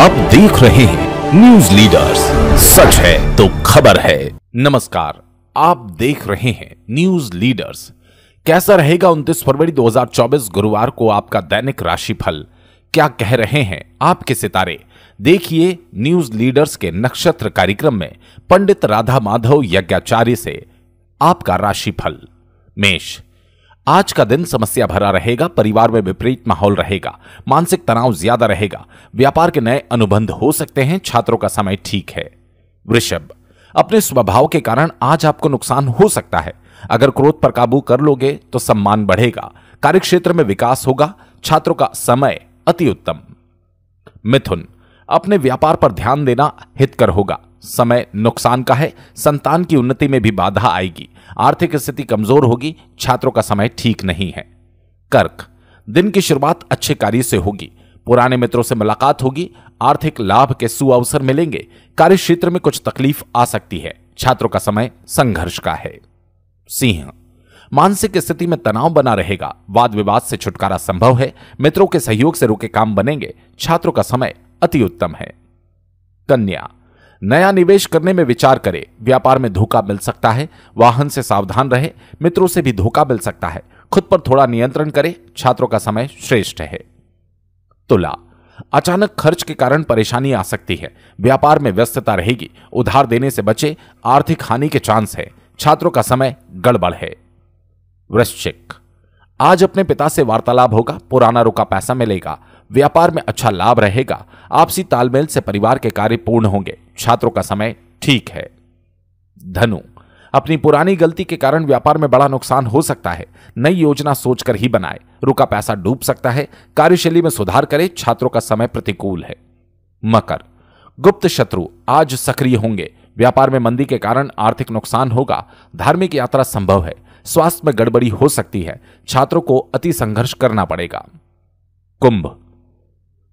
आप देख रहे हैं न्यूज लीडर्स सच है तो खबर है नमस्कार आप देख रहे हैं न्यूज लीडर्स कैसा रहेगा 29 फरवरी 2024 गुरुवार को आपका दैनिक राशिफल क्या कह रहे हैं आपके सितारे देखिए न्यूज लीडर्स के नक्षत्र कार्यक्रम में पंडित राधा माधव यज्ञाचार्य से आपका राशिफल मेष आज का दिन समस्या भरा रहेगा परिवार में विपरीत माहौल रहेगा मानसिक तनाव ज्यादा रहेगा व्यापार के नए अनुबंध हो सकते हैं छात्रों का समय ठीक है वृषभ अपने स्वभाव के कारण आज आपको नुकसान हो सकता है अगर क्रोध पर काबू कर लोगे तो सम्मान बढ़ेगा कार्यक्षेत्र में विकास होगा छात्रों का समय अति उत्तम मिथुन अपने व्यापार पर ध्यान देना हितकर होगा समय नुकसान का है संतान की उन्नति में भी बाधा आएगी आर्थिक स्थिति कमजोर होगी छात्रों का समय ठीक नहीं है कर्क दिन की शुरुआत अच्छे कार्य से होगी पुराने मित्रों से मुलाकात होगी आर्थिक लाभ के सुअवसर मिलेंगे कार्य क्षेत्र में कुछ तकलीफ आ सकती है छात्रों का समय संघर्ष का है सिंह मानसिक स्थिति में तनाव बना रहेगा वाद विवाद से छुटकारा संभव है मित्रों के सहयोग से रुके काम बनेंगे छात्रों का समय अति उत्तम है कन्या नया निवेश करने में विचार करे व्यापार में धोखा मिल सकता है वाहन से सावधान रहे मित्रों से भी धोखा मिल सकता है खुद पर थोड़ा नियंत्रण करे छात्रों का समय श्रेष्ठ है तुला अचानक खर्च के कारण परेशानी आ सकती है व्यापार में व्यस्तता रहेगी उधार देने से बचे आर्थिक हानि के चांस है छात्रों का समय गड़बड़ है वृश्चिक आज अपने पिता से वार्तालाप होगा पुराना रुका पैसा मिलेगा व्यापार में अच्छा लाभ रहेगा आपसी तालमेल से परिवार के कार्य पूर्ण होंगे छात्रों का समय ठीक है धनु अपनी पुरानी गलती के कारण व्यापार में बड़ा नुकसान हो सकता है नई योजना सोचकर ही बनाए रुका पैसा डूब सकता है कार्यशैली में सुधार करे छात्रों का समय प्रतिकूल है मकर गुप्त शत्रु आज सक्रिय होंगे व्यापार में मंदी के कारण आर्थिक नुकसान होगा धार्मिक यात्रा संभव है स्वास्थ्य में गड़बड़ी हो सकती है छात्रों को अति संघर्ष करना पड़ेगा कुंभ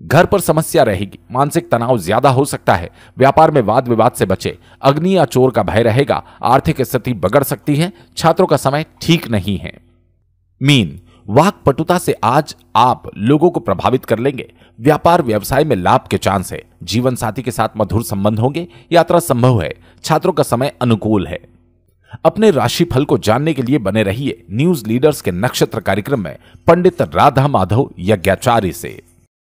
घर पर समस्या रहेगी मानसिक तनाव ज्यादा हो सकता है व्यापार में वाद विवाद से बचे अग्नि या चोर का भय रहेगा आर्थिक स्थिति बिगड़ सकती है छात्रों का समय ठीक नहीं है मीन वाक पटुता से आज आप लोगों को प्रभावित कर लेंगे व्यापार व्यवसाय में लाभ के चांस है जीवन साथी के साथ मधुर संबंध होंगे यात्रा संभव है छात्रों का समय अनुकूल है अपने राशि फल को जानने के लिए बने रहिए न्यूज लीडर्स के नक्षत्र कार्यक्रम में पंडित राधा माधव यज्ञाचार्य से